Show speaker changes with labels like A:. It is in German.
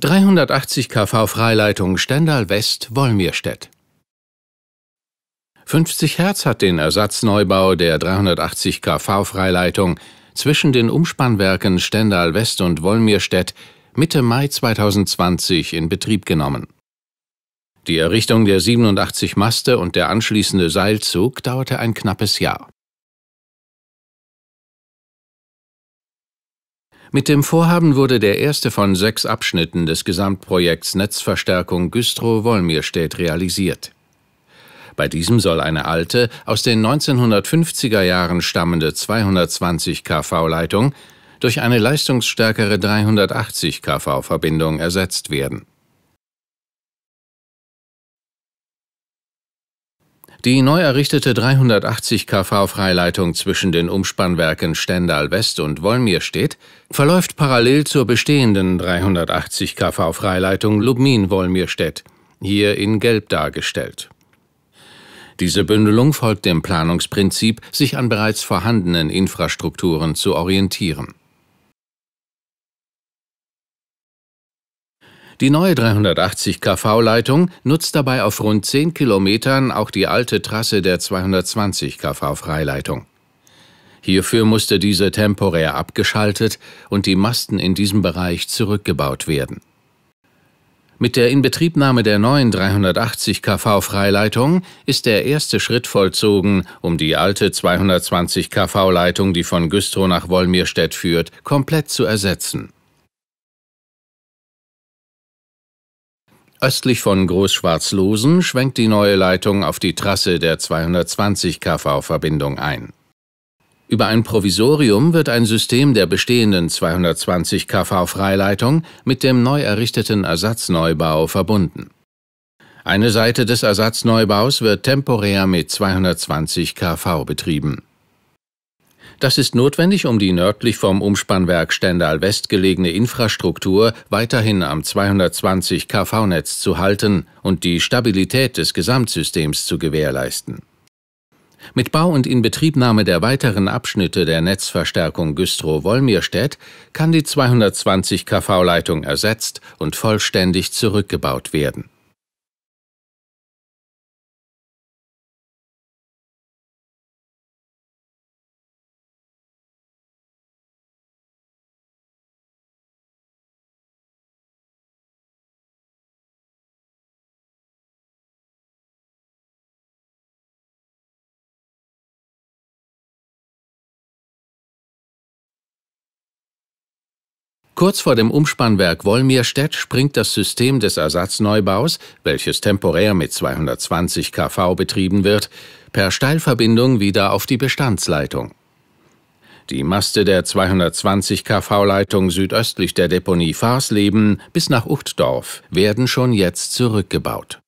A: 380 kV Freileitung Stendal West Wolmirstedt. 50 Hertz hat den Ersatzneubau der 380 kV Freileitung zwischen den Umspannwerken Stendal West und Wolmirstedt Mitte Mai 2020 in Betrieb genommen. Die Errichtung der 87 Maste und der anschließende Seilzug dauerte ein knappes Jahr. Mit dem Vorhaben wurde der erste von sechs Abschnitten des Gesamtprojekts Netzverstärkung Güstrow-Wolmirstedt realisiert. Bei diesem soll eine alte, aus den 1950er Jahren stammende 220 kV-Leitung durch eine leistungsstärkere 380 kV-Verbindung ersetzt werden Die neu errichtete 380 kV Freileitung zwischen den Umspannwerken Stendal West und Wolmir steht, verläuft parallel zur bestehenden 380 kV Freileitung Lubmin Wolmirstedt, hier in gelb dargestellt. Diese Bündelung folgt dem Planungsprinzip, sich an bereits vorhandenen Infrastrukturen zu orientieren. Die neue 380 kV-Leitung nutzt dabei auf rund 10 Kilometern auch die alte Trasse der 220 kV-Freileitung. Hierfür musste diese temporär abgeschaltet und die Masten in diesem Bereich zurückgebaut werden. Mit der Inbetriebnahme der neuen 380 kV Freileitung ist der erste Schritt vollzogen, um die alte 220 kV Leitung, die von Güstrow nach Wolmirstedt führt, komplett zu ersetzen. Östlich von Großschwarzlosen schwenkt die neue Leitung auf die Trasse der 220 kV-Verbindung ein. Über ein Provisorium wird ein System der bestehenden 220 kV-Freileitung mit dem neu errichteten Ersatzneubau verbunden. Eine Seite des Ersatzneubaus wird temporär mit 220 kV betrieben. Das ist notwendig, um die nördlich vom Umspannwerk Stendal West gelegene Infrastruktur weiterhin am 220 kV-Netz zu halten und die Stabilität des Gesamtsystems zu gewährleisten. Mit Bau und Inbetriebnahme der weiteren Abschnitte der Netzverstärkung Güstrow-Wolmirstedt kann die 220 kV-Leitung ersetzt und vollständig zurückgebaut werden Kurz vor dem Umspannwerk Wolmirstedt springt das System des Ersatzneubaus, welches temporär mit 220 kV betrieben wird, per Steilverbindung wieder auf die Bestandsleitung. Die Maste der 220 kV-Leitung südöstlich der Deponie Farsleben bis nach Uchtdorf werden schon jetzt zurückgebaut.